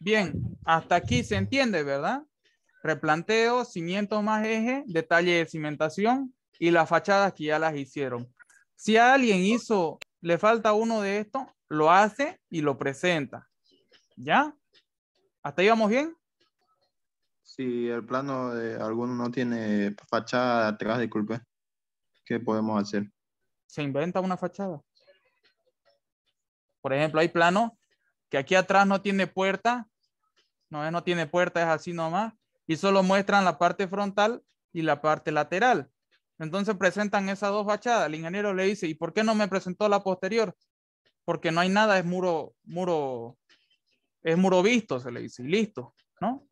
Bien, hasta aquí se entiende, ¿verdad? Replanteo, cimiento más eje, detalle de cimentación y las fachadas que ya las hicieron. Si a alguien hizo, le falta uno de estos, lo hace y lo presenta. ¿Ya? ¿Hasta ahí vamos bien? Si el plano de alguno no tiene fachada atrás, disculpe, ¿qué podemos hacer? Se inventa una fachada. Por ejemplo, hay planos que aquí atrás no tiene puerta, no, eh, no tiene puerta, es así nomás, y solo muestran la parte frontal y la parte lateral. Entonces presentan esas dos fachadas. El ingeniero le dice, ¿y por qué no me presentó la posterior? Porque no hay nada, es muro, muro, es muro visto, se le dice, y listo, ¿no?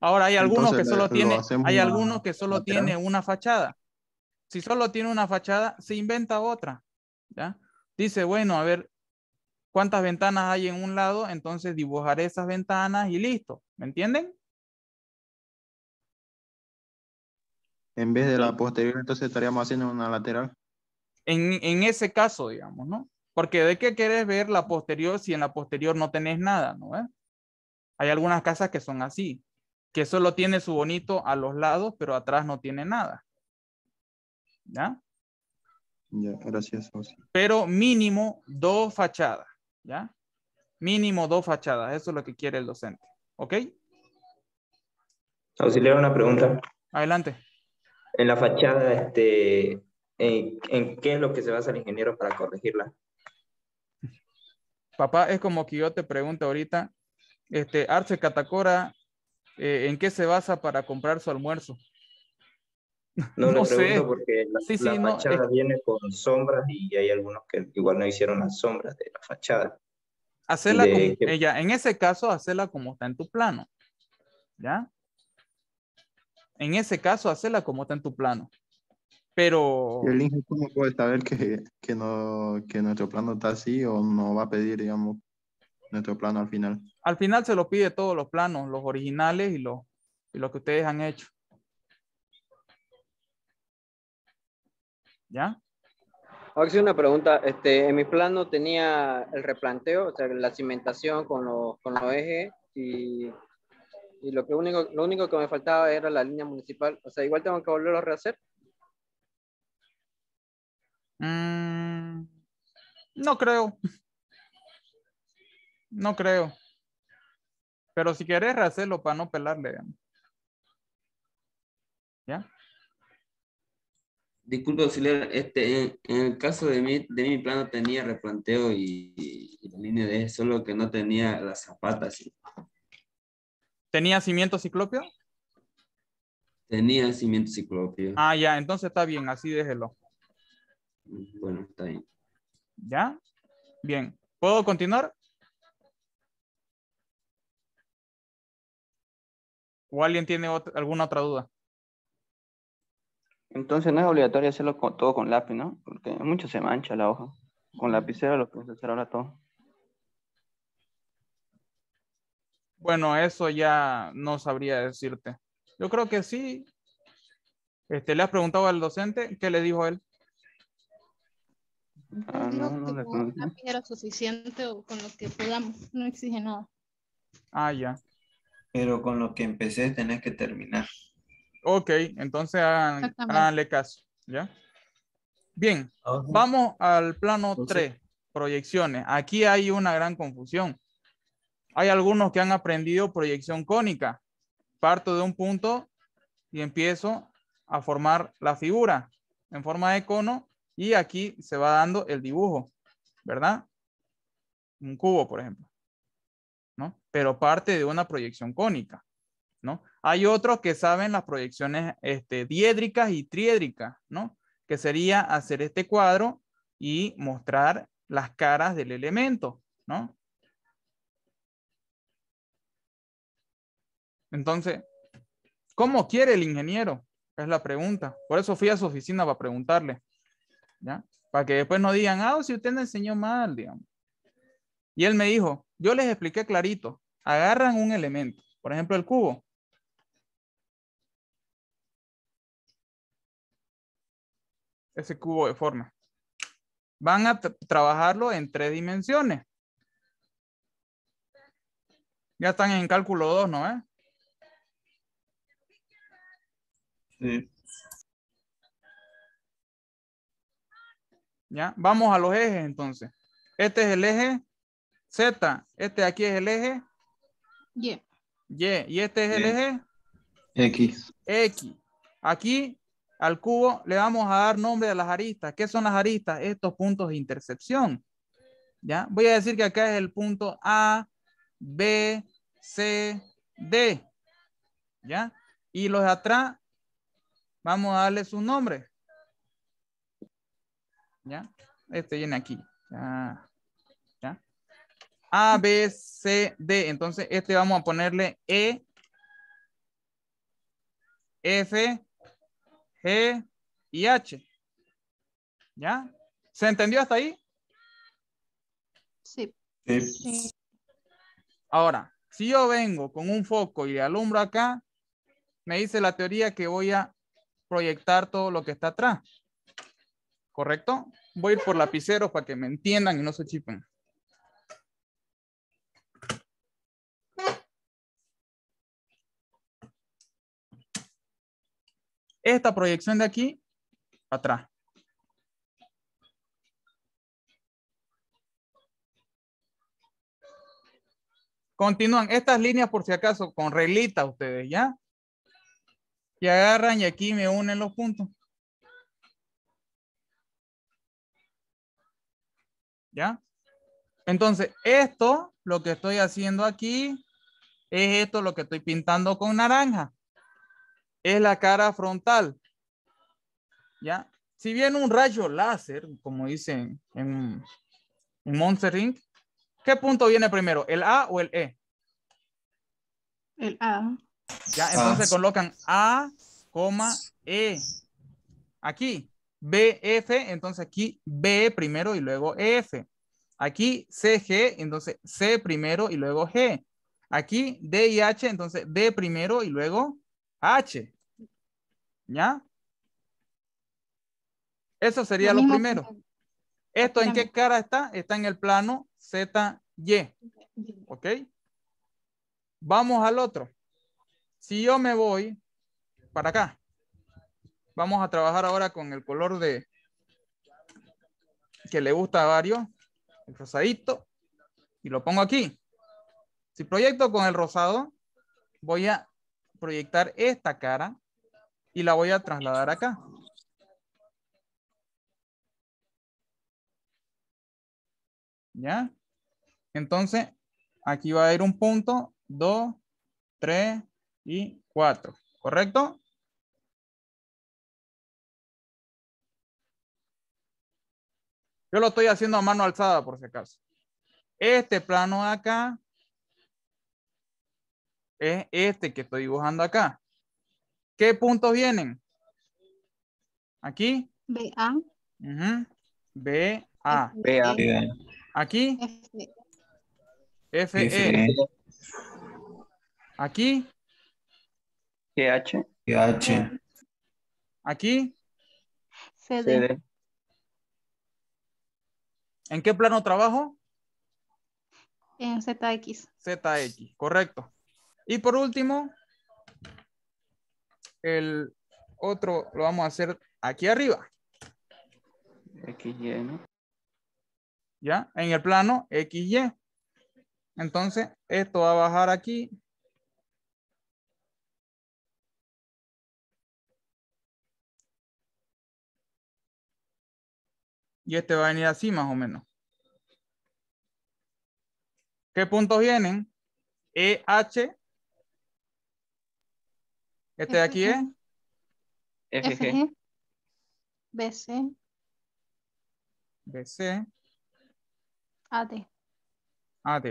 Ahora hay algunos que solo tiene, hay algunos que solo tiene una fachada. Si solo tiene una fachada, se inventa otra, ¿ya? Dice, bueno, a ver, cuántas ventanas hay en un lado, entonces dibujaré esas ventanas y listo. ¿Me entienden? En vez de la posterior, entonces estaríamos haciendo una lateral. En, ese caso, digamos, ¿no? Porque de qué querés ver la posterior si en la posterior no tenés nada, ¿no? Hay algunas casas que son así, que solo tiene su bonito a los lados, pero atrás no tiene nada. ¿Ya? Ya, gracias. José. Pero mínimo dos fachadas. ¿Ya? Mínimo dos fachadas. Eso es lo que quiere el docente. ¿Ok? Auxiliar, una pregunta. Adelante. En la fachada, este, ¿en, qué es lo que se basa el ingeniero para corregirla? Papá, es como que yo te pregunto ahorita, este, Arce Catacora, eh, ¿en qué se basa para comprar su almuerzo? No, no sé. porque la, fachada eh viene con sombras y hay algunos que igual no hicieron las sombras de la fachada. Hacerla ella, en ese caso, hacerla como está en tu plano. ¿Ya? En ese caso, hacerla como está en tu plano. Pero. El ingeniero ¿cómo puede saber que, no, nuestro plano está así o no va a pedir, digamos, nuestro plano al final? Al final se lo pide todos los planos, los originales y los, y los que ustedes han hecho. ¿ya? Ahora sí, una pregunta. Este, en mi plano tenía el replanteo, o sea, la cimentación con los, con ejes y, lo, que único, lo único que me faltaba era la línea municipal. O sea, igual tengo que volverlo a rehacer. Mm, no creo. No creo. Pero si querés rehacerlo para no pelarle, ¿Ya? disculpe auxiliar, este, en, el caso de mi, de mi plano tenía replanteo y, la línea de solo que no tenía las zapatas. ¿Tenía cimiento ciclopio? Tenía cimiento ciclopio. Ah, ya, entonces está bien, así déjelo. Bueno, está bien. ¿Ya? Bien. ¿Puedo continuar? ¿O alguien tiene alguna otra duda? Entonces no es obligatorio hacerlo todo con lápiz, ¿no? Porque mucho se mancha la hoja. Con lapicera lo puedes hacer ahora todo. Bueno, eso ya no sabría decirte. Yo creo que sí. Este, ¿Le has preguntado al docente qué le dijo él? no, ah, no, con era suficiente o con lo que podamos. No exige nada. Ah, ya. Pero con lo que empecé tenés que terminar. Ok, entonces háganle caso, ¿ya? Bien, vamos al plano 3, proyecciones. Aquí hay una gran confusión. Hay algunos que han aprendido proyección cónica. Parto de un punto y empiezo a formar la figura en forma de cono y aquí se va dando el dibujo, ¿verdad? Un cubo, por ejemplo, ¿no? Pero parte de una proyección cónica, ¿no? Hay otros que saben las proyecciones este, diédricas y triédricas, ¿no? Que sería hacer este cuadro y mostrar las caras del elemento, ¿no? Entonces, ¿cómo quiere el ingeniero? Es la pregunta. Por eso fui a su oficina para preguntarle, ¿ya? Para que después no digan, ah, si usted me enseñó mal, digamos. Y él me dijo, yo les expliqué clarito, agarran un elemento, por ejemplo el cubo, ese cubo de forma. Van a trabajarlo en tres dimensiones. Ya están en cálculo 2, ¿no? Eh? Sí. ¿Ya? Vamos a los ejes entonces. Este es el eje Z. Este aquí es el eje Y. Y. Y este es el eje X. X. Aquí al cubo le vamos a dar nombre a las aristas. ¿Qué son las aristas? Estos puntos de intercepción. ¿Ya? Voy a decir que acá es el punto A, B, C, D. ¿Ya? Y los de atrás, vamos a darle su nombre. ¿Ya? Este viene aquí. ¿Ya? ¿Ya? A, B, C, D. Entonces, este vamos a ponerle E, F, e y H. ¿Ya? ¿Se entendió hasta ahí? Sí. Ahora, si yo vengo con un foco y alumbro acá, me dice la teoría que voy a proyectar todo lo que está atrás. ¿Correcto? Voy a ir por lapiceros para que me entiendan y no se chipen. esta proyección de aquí atrás. Continúan estas líneas por si acaso con reglita ustedes, ¿ya? Y agarran y aquí me unen los puntos. ¿Ya? Entonces, esto, lo que estoy haciendo aquí, es esto lo que estoy pintando con naranja es la cara frontal. ¿Ya? Si viene un rayo láser, como dicen en, en Monster Inc., ¿qué punto viene primero, el A o el E? El A. Ya, entonces colocan A, E. Aquí, BF, entonces aquí B primero y luego F. Aquí CG, entonces C primero y luego G. Aquí D y H, entonces D primero y luego H. ¿Ya? Eso sería lo, primero. ¿Esto en qué cara está? Está en el plano ZY. ¿Ok? Vamos al otro. Si yo me voy para acá, vamos a trabajar ahora con el color de que le gusta a varios, el rosadito, y lo pongo aquí. Si proyecto con el rosado, voy a proyectar esta cara y la voy a trasladar acá. ¿Ya? Entonces, aquí va a ir un punto, Dos. Tres. y cuatro. ¿correcto? Yo lo estoy haciendo a mano alzada, por si acaso. Este plano de acá es este que estoy dibujando acá. ¿Qué puntos vienen? Aquí. B-A. B-A. B-A. Aquí. F-E. E. Aquí. G-H. G-H. Aquí. D. ¿En qué plano trabajo? En ZX. ZX, correcto. Y por último, el otro lo vamos a hacer aquí arriba. XY, ¿no? ¿Ya? En el plano XY. Entonces, esto va a bajar aquí. Y este va a venir así más o menos. ¿Qué puntos vienen? EH este de aquí es. ¿eh? FG. BC. BC. AD. AD.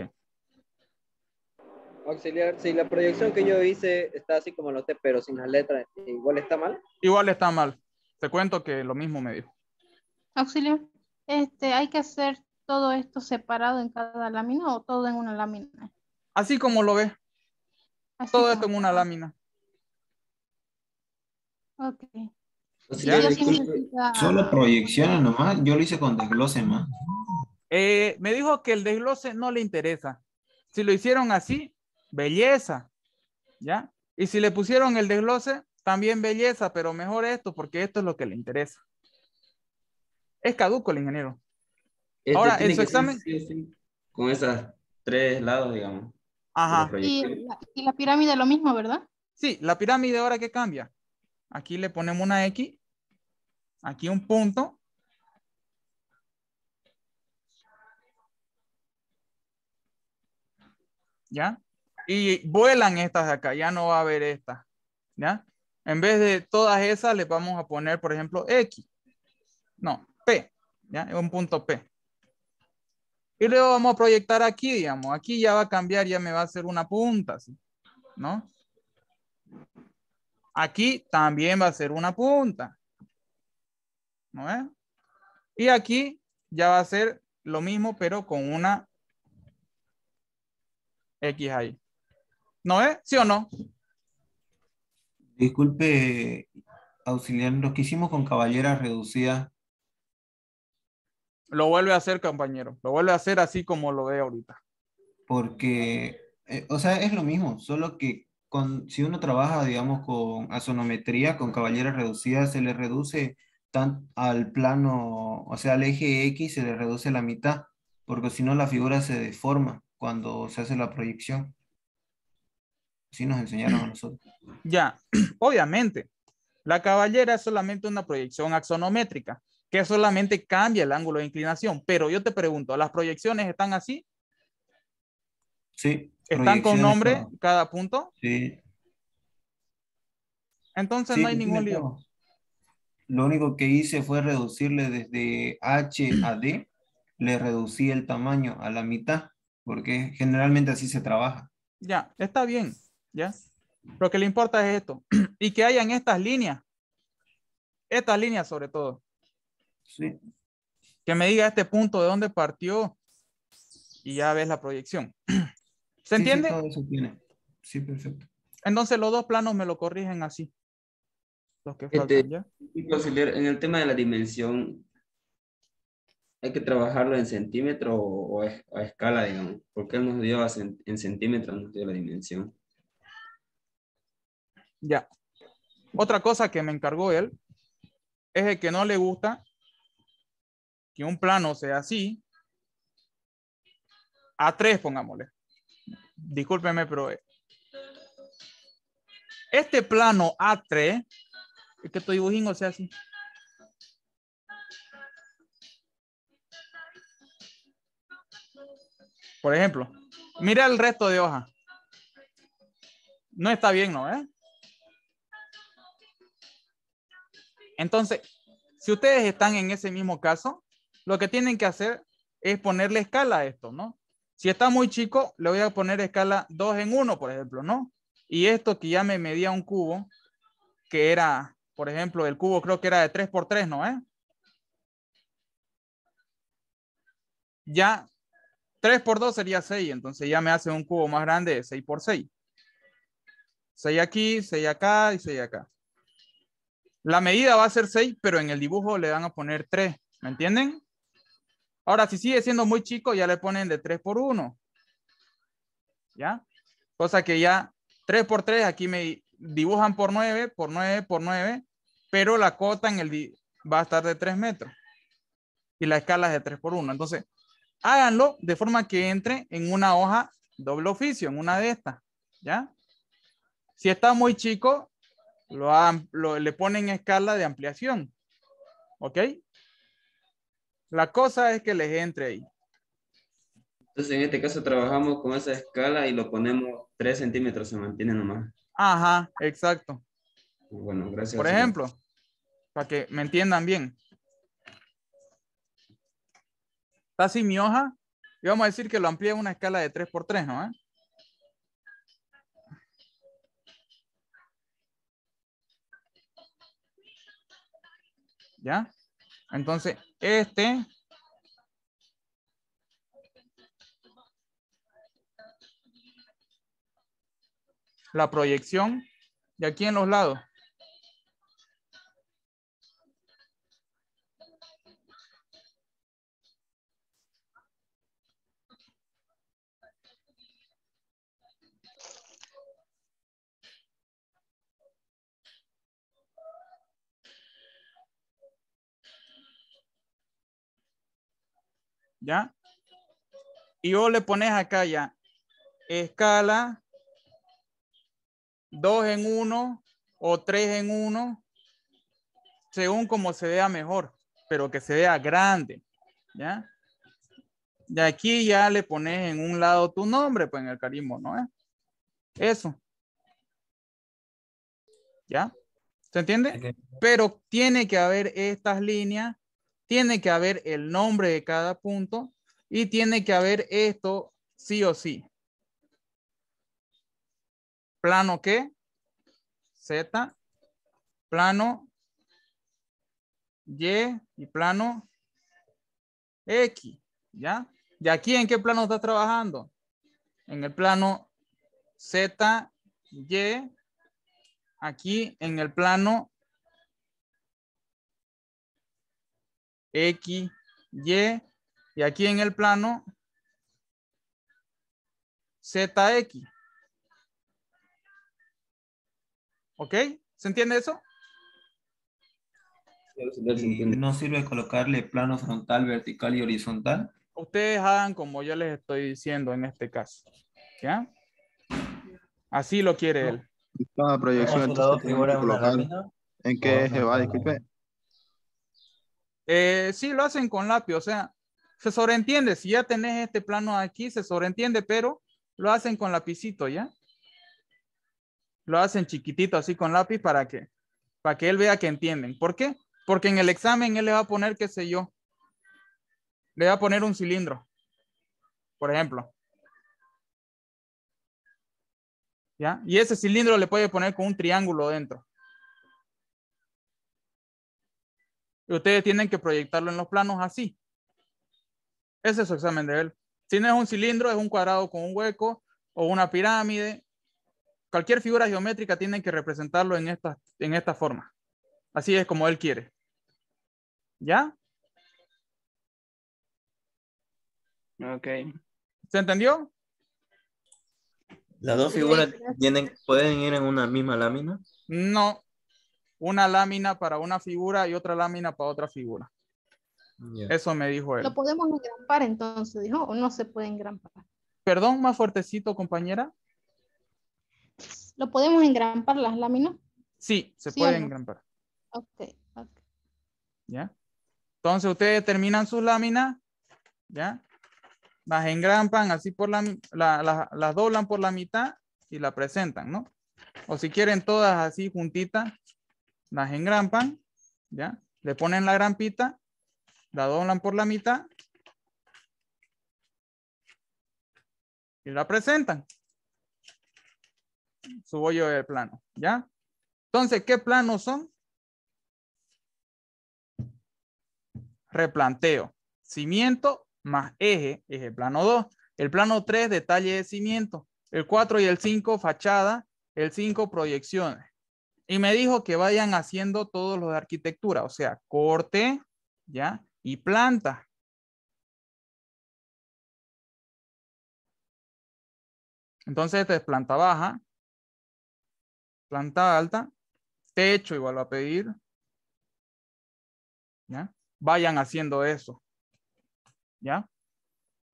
Auxiliar, si la proyección que yo hice está así como lo T, pero sin las letras, ¿igual está mal? Igual está mal. Te cuento que lo mismo me dijo. Auxiliar, este, ¿hay que hacer todo esto separado en cada lámina o todo en una lámina? Así como lo ves. todo esto en una lámina. Ok. Solo proyecciones nomás. Yo lo hice con desglose más. Eh, me dijo que el desglose no le interesa. Si lo hicieron así, belleza. ¿Ya? Y si le pusieron el desglose, también belleza, pero mejor esto, porque esto es lo que le interesa. Es caduco el ingeniero. Este ahora, en su examen... Con esos tres lados, digamos. Ajá. Y la, y la pirámide lo mismo, ¿verdad? Sí, la pirámide ahora que cambia. Aquí le ponemos una X. Aquí un punto. ¿Ya? Y vuelan estas de acá. Ya no va a haber estas. ¿Ya? En vez de todas esas, le vamos a poner, por ejemplo, X. No, P. ¿Ya? Un punto P. Y luego vamos a proyectar aquí, digamos. Aquí ya va a cambiar, ya me va a hacer una punta, ¿sí? ¿No? Aquí también va a ser una punta. ¿No es? Y aquí ya va a ser lo mismo, pero con una X ahí. ¿No es? ¿Sí o no? Disculpe, auxiliar, lo que hicimos con caballera reducida. Lo vuelve a hacer, compañero. Lo vuelve a hacer así como lo ve ahorita. Porque, eh, o sea, es lo mismo, solo que si uno trabaja, digamos, con asonometría, con caballeras reducidas, se le reduce tan, al plano, o sea, al eje X se le reduce la mitad, porque si no la figura se deforma cuando se hace la proyección. Así nos enseñaron a nosotros. Ya, obviamente, la caballera es solamente una proyección axonométrica, que solamente cambia el ángulo de inclinación. Pero yo te pregunto, ¿las proyecciones están así? Sí. ¿Están con nombre cada punto? Sí. Entonces no hay ningún lío. Lo único que hice fue reducirle desde H a D, le reducí el tamaño a la mitad, porque generalmente así se trabaja. Ya, está bien, ya. Lo que le importa es esto, y que hayan estas líneas, estas líneas sobre todo. Sí. Que me diga este punto de dónde partió y ya ves la proyección. ¿Se entiende? Sí, perfecto. Entonces los dos planos me lo corrigen así. Los que este, faltan, ¿ya? En el tema de la dimensión, hay que trabajarlo en centímetro o, a escala, digamos, porque él nos dio en centímetros, nos dio la dimensión. Ya. Otra cosa que me encargó él es el que no le gusta que un plano sea así, a tres pongámosle, discúlpeme, pero eh, este plano A3, es que estoy dibujando, sea así. Por ejemplo, mira el resto de hoja. No está bien, ¿no? Entonces, si ustedes están en ese mismo caso, lo que tienen que hacer es ponerle escala a esto, ¿no? Si está muy chico, le voy a poner escala 2 en 1, por ejemplo, ¿no? Y esto que ya me medía un cubo, que era, por ejemplo, el cubo creo que era de 3 por 3, ¿no? ¿Eh? Ya 3 por 2 sería 6, entonces ya me hace un cubo más grande de 6 por 6. 6 aquí, 6 acá y 6 acá. La medida va a ser 6, pero en el dibujo le van a poner 3, ¿me entienden? Ahora, si sigue siendo muy chico, ya le ponen de 3 por 1. ¿Ya? Cosa que ya 3 por 3, aquí me dibujan por 9, por 9, por 9, pero la cota en el va a estar de 3 metros. Y la escala es de 3 por 1. Entonces, háganlo de forma que entre en una hoja doble oficio, en una de estas. ¿Ya? Si está muy chico, lo, le ponen escala de ampliación. ¿Ok? La cosa es que les entre ahí. Entonces, en este caso trabajamos con esa escala y lo ponemos 3 centímetros, se mantiene nomás. Ajá, exacto. Bueno, gracias. Por ejemplo, para que me entiendan bien. Está sin mi hoja y vamos a decir que lo a una escala de 3 por 3, ¿no? Eh? ¿Ya? Entonces, este. La proyección. Y aquí en los lados. ¿ya? Y vos le pones acá ya, escala, dos en uno o tres en uno según como se vea mejor, pero que se vea grande, ¿ya? Y aquí ya le pones en un lado tu nombre, pues en el carismo, ¿no? es? ¿Eh? Eso. ¿Ya? ¿Se entiende? Pero tiene que haber estas líneas tiene que haber el nombre de cada punto y tiene que haber esto sí o sí. Plano qué. Z, plano Y y plano X, ¿ya? ¿Y aquí en qué plano estás trabajando? En el plano Z, Y, aquí en el plano X, Y. Y aquí en el plano, ZX. ¿Ok? ¿Se entiende eso? no sirve colocarle plano frontal, vertical y horizontal. Ustedes hagan como yo les estoy diciendo en este caso. ¿Ya? Así lo quiere él. ¿En qué eje va? Disculpe eh, sí lo hacen con lápiz, o sea, se sobreentiende, si ya tenés este plano aquí, se sobreentiende, pero lo hacen con lapicito, ¿ya? Lo hacen chiquitito así con lápiz para que, para que él vea que entienden. ¿Por qué? Porque en el examen él le va a poner, qué sé yo, le va a poner un cilindro, por ejemplo. ¿Ya? Y ese cilindro le puede poner con un triángulo dentro. ustedes tienen que proyectarlo en los planos así. Ese es su examen de él. Si no es un cilindro, es un cuadrado con un hueco o una pirámide. Cualquier figura geométrica tienen que representarlo en esta, en esta forma. Así es como él quiere. ¿Ya? Ok. ¿Se entendió? ¿Las dos figuras pueden ir en una misma lámina? No, una lámina para una figura y otra lámina para otra figura. Eso me dijo él. Lo podemos engrampar entonces, dijo, o no se puede engrampar. Perdón, más fuertecito, compañera. ¿Lo podemos engrampar las láminas? Sí, se puede engrampar. Ok, ¿Ya? Entonces ustedes terminan sus láminas, ¿ya? Las engrampan así por la, las doblan por la mitad y la presentan, ¿no? O si quieren todas así juntitas, las engrampan, ¿ya? Le ponen la grampita, la doblan por la mitad y la presentan. Subo yo el plano, ¿ya? Entonces, ¿qué planos son? Replanteo, cimiento más eje, es el plano 2. El plano 3, detalle de cimiento. El 4 y el 5, fachada. El 5, proyecciones. Y me dijo que vayan haciendo todo lo de arquitectura, o sea, corte, ¿ya? Y planta. Entonces, esta es planta baja, planta alta, techo igual va a pedir. ¿Ya? Vayan haciendo eso. ¿Ya?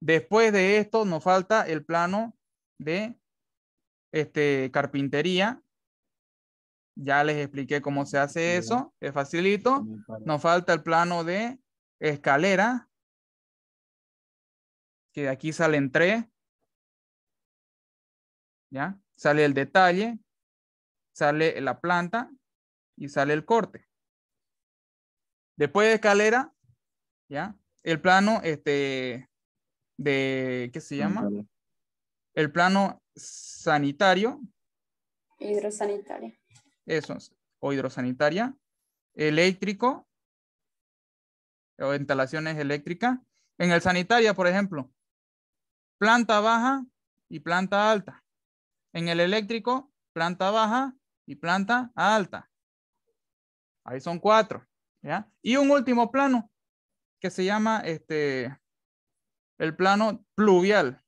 Después de esto nos falta el plano de este, carpintería ya les expliqué cómo se hace eso, es facilito. Nos falta el plano de escalera, que de aquí salen tres. ¿Ya? Sale el detalle, sale la planta y sale el corte. Después de escalera, ¿ya? El plano, este, de, ¿qué se llama? El plano sanitario. Hidrosanitario eso, o hidrosanitaria, eléctrico, o instalaciones eléctricas. En el sanitaria, por ejemplo, planta baja y planta alta. En el eléctrico, planta baja y planta alta. Ahí son cuatro. Y un último plano que se llama este, el plano pluvial.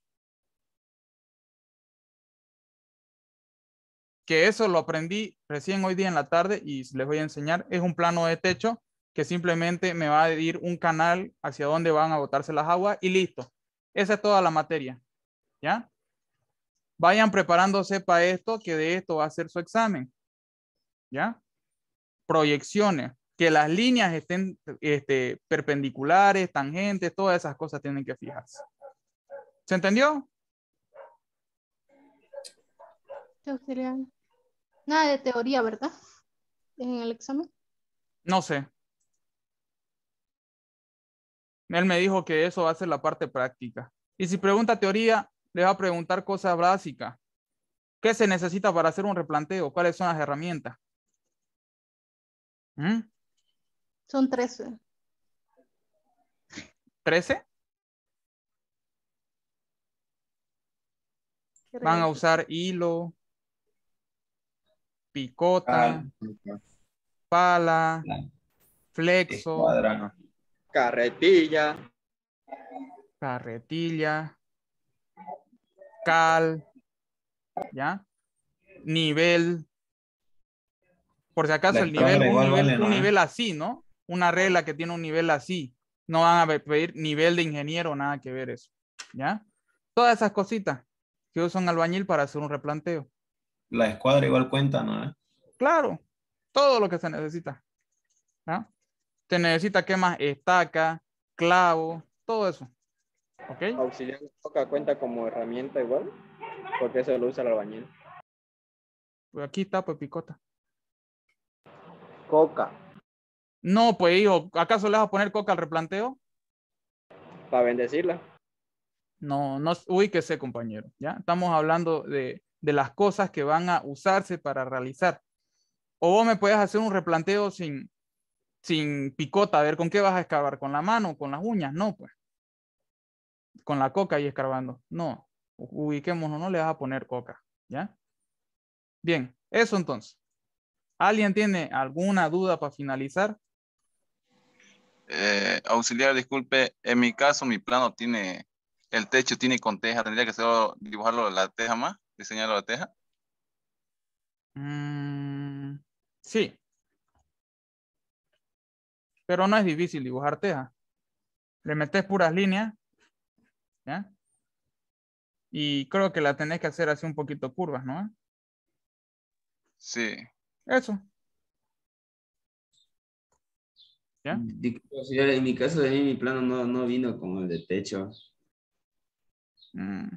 que eso lo aprendí recién hoy día en la tarde y les voy a enseñar, es un plano de techo que simplemente me va a ir un canal hacia donde van a botarse las aguas y listo. Esa es toda la materia. ¿Ya? Vayan preparándose para esto, que de esto va a ser su examen. ¿Ya? Proyecciones, que las líneas estén este, perpendiculares, tangentes, todas esas cosas tienen que fijarse. ¿Se entendió? Nada de teoría, ¿verdad? En el examen. No sé. Él me dijo que eso va a ser la parte práctica. Y si pregunta teoría, le va a preguntar cosas básicas. ¿Qué se necesita para hacer un replanteo? ¿Cuáles son las herramientas? ¿Mm? Son 13. ¿13? Van a usar hilo, picota, pala, flexo, carretilla, carretilla, cal, ¿ya? Nivel. Por si acaso el nivel, un nivel, así, ¿no? Una regla que tiene un nivel así. No van a pedir nivel de ingeniero, nada que ver eso, ¿ya? Todas esas cositas que usan albañil para hacer un replanteo la escuadra igual cuenta, ¿no? Claro, todo lo que se necesita. Se necesita, ¿qué más? Estaca, clavo, todo eso. ¿Ok? Auxiliar de cuenta como herramienta igual, porque eso lo usa el albañil. Pues aquí está, pues picota. Coca. No, pues hijo, ¿acaso le vas a poner coca al replanteo? Para bendecirla. No, no, uy, sé, compañero. Ya estamos hablando de de las cosas que van a usarse para realizar. O vos me puedes hacer un replanteo sin, sin picota, a ver con qué vas a excavar, con la mano, con las uñas, no, pues. Con la coca y excavando. no. Ubiquémonos, no le vas a poner coca, ¿ya? Bien, eso entonces. ¿Alguien tiene alguna duda para finalizar? Eh, auxiliar, disculpe, en mi caso mi plano tiene, el techo tiene con teja, tendría que ser dibujarlo la teja más diseñar la teja? Mm, sí. Pero no es difícil dibujar teja. Le metes puras líneas. ¿Ya? Y creo que la tenés que hacer así un poquito curvas, ¿no? Sí. Eso. ¿Ya? Mm, en mi caso, de mi plano no, vino como el de techo. Mm.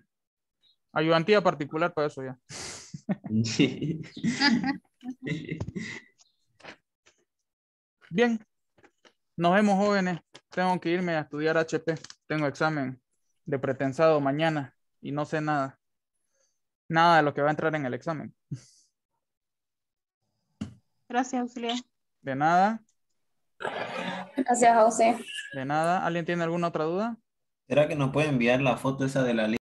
Ayudantía particular para eso ya. Bien, nos vemos jóvenes. Tengo que irme a estudiar HP. Tengo examen de pretensado mañana y no sé nada. Nada de lo que va a entrar en el examen. Gracias, Julia. De nada. Gracias, José. De nada. ¿Alguien tiene alguna otra duda? ¿Será que nos puede enviar la foto esa de la lista?